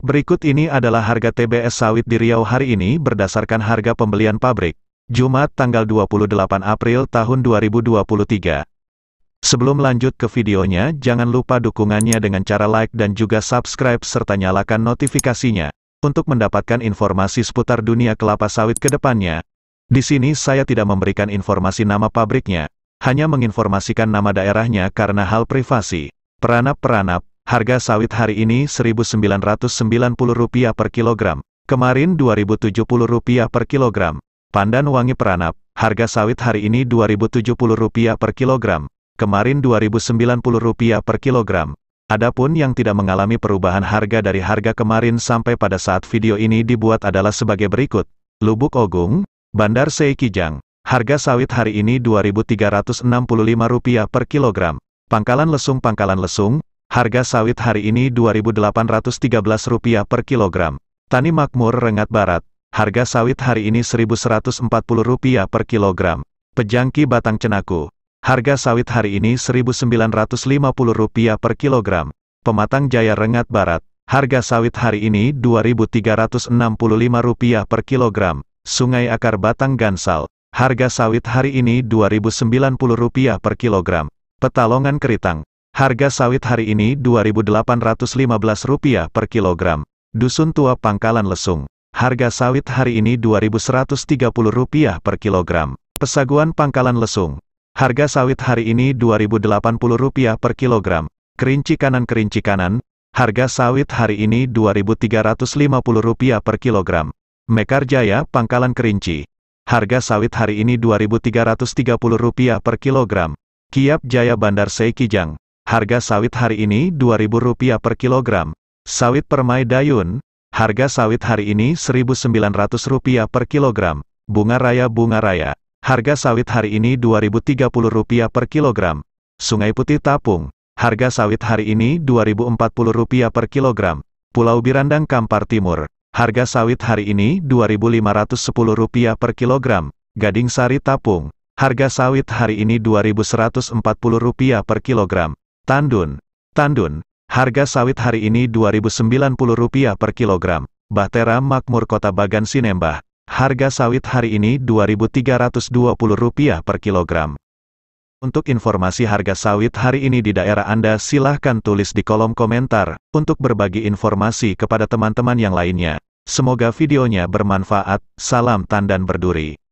Berikut ini adalah harga TBS sawit di Riau hari ini berdasarkan harga pembelian pabrik, Jumat tanggal 28 April tahun 2023. Sebelum lanjut ke videonya, jangan lupa dukungannya dengan cara like dan juga subscribe serta nyalakan notifikasinya, untuk mendapatkan informasi seputar dunia kelapa sawit ke depannya. Di sini saya tidak memberikan informasi nama pabriknya, hanya menginformasikan nama daerahnya karena hal privasi. Peranap-peranap, Harga sawit hari ini Rp1.990 per kilogram, kemarin Rp2.070 per kilogram. Pandan wangi peranap, harga sawit hari ini Rp2.070 per kilogram, kemarin Rp2.090 per kilogram. Adapun yang tidak mengalami perubahan harga dari harga kemarin sampai pada saat video ini dibuat adalah sebagai berikut. Lubuk Ogung, Bandar Seikijang, harga sawit hari ini Rp2.365 per kilogram. Pangkalan Lesung Pangkalan Lesung, Harga sawit hari ini Rp2.813 per kilogram. Tani Makmur Rengat Barat, harga sawit hari ini Rp1.140 per kilogram. Pejangki Batang Cenaku, harga sawit hari ini Rp1.950 per kilogram. Pematang Jaya Rengat Barat, harga sawit hari ini Rp2.365 per kilogram. Sungai Akar Batang Gansal, harga sawit hari ini Rp2.090 per kilogram. Petalongan Keritang, Harga sawit hari ini Rp2.815 per kilogram. Dusun Tua Pangkalan Lesung. Harga sawit hari ini Rp2.130 per kilogram. Pesaguan Pangkalan Lesung. Harga sawit hari ini Rp2.080 per kilogram. Kerinci kanan kerinci kanan. Harga sawit hari ini Rp2.350 per kilogram. Mekar Jaya Pangkalan Kerinci. Harga sawit hari ini Rp2.330 per kilogram. Kiap Jaya Bandar Seikijang. Harga sawit hari ini Rp2.000 per kilogram. Sawit permai dayun, harga sawit hari ini Rp1.900 per kilogram. Bunga raya bunga raya, harga sawit hari ini Rp2.030 per kilogram. Sungai Putih Tapung, harga sawit hari ini Rp2.040 per kilogram. Pulau Birandang Kampar Timur, harga sawit hari ini Rp2.510 per kilogram. Gading Sari Tapung, harga sawit hari ini Rp2.140 per kilogram. Tandun. Tandun, harga sawit hari ini Rp2.090 per kilogram. Bahtera Makmur Kota Bagan Sinembah, harga sawit hari ini Rp2.320 per kilogram. Untuk informasi harga sawit hari ini di daerah Anda silahkan tulis di kolom komentar, untuk berbagi informasi kepada teman-teman yang lainnya. Semoga videonya bermanfaat, salam tandan berduri.